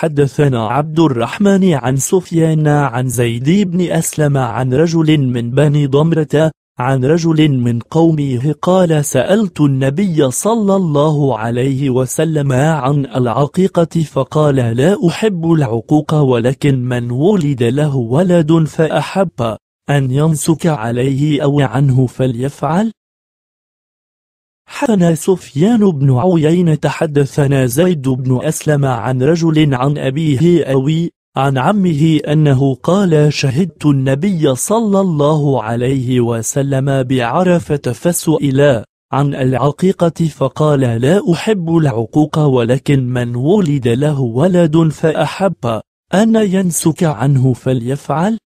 حدثنا عبد الرحمن عن سفيان عن زيد بن أسلم عن رجل من بني ضمرة عن رجل من قومه قال سألت النبي صلى الله عليه وسلم عن العقيقة فقال لا أحب العقوق ولكن من ولد له ولد فأحب أن ينسك عليه أو عنه فليفعل حدثنا سفيان بن عويين تحدثنا زيد بن أسلم عن رجل عن أبيه أوي عن عمه أنه قال شهدت النبي صلى الله عليه وسلم بعرفة فسئلا عن العقيقة فقال لا أحب العقوق ولكن من ولد له ولد فأحب أن ينسك عنه فليفعل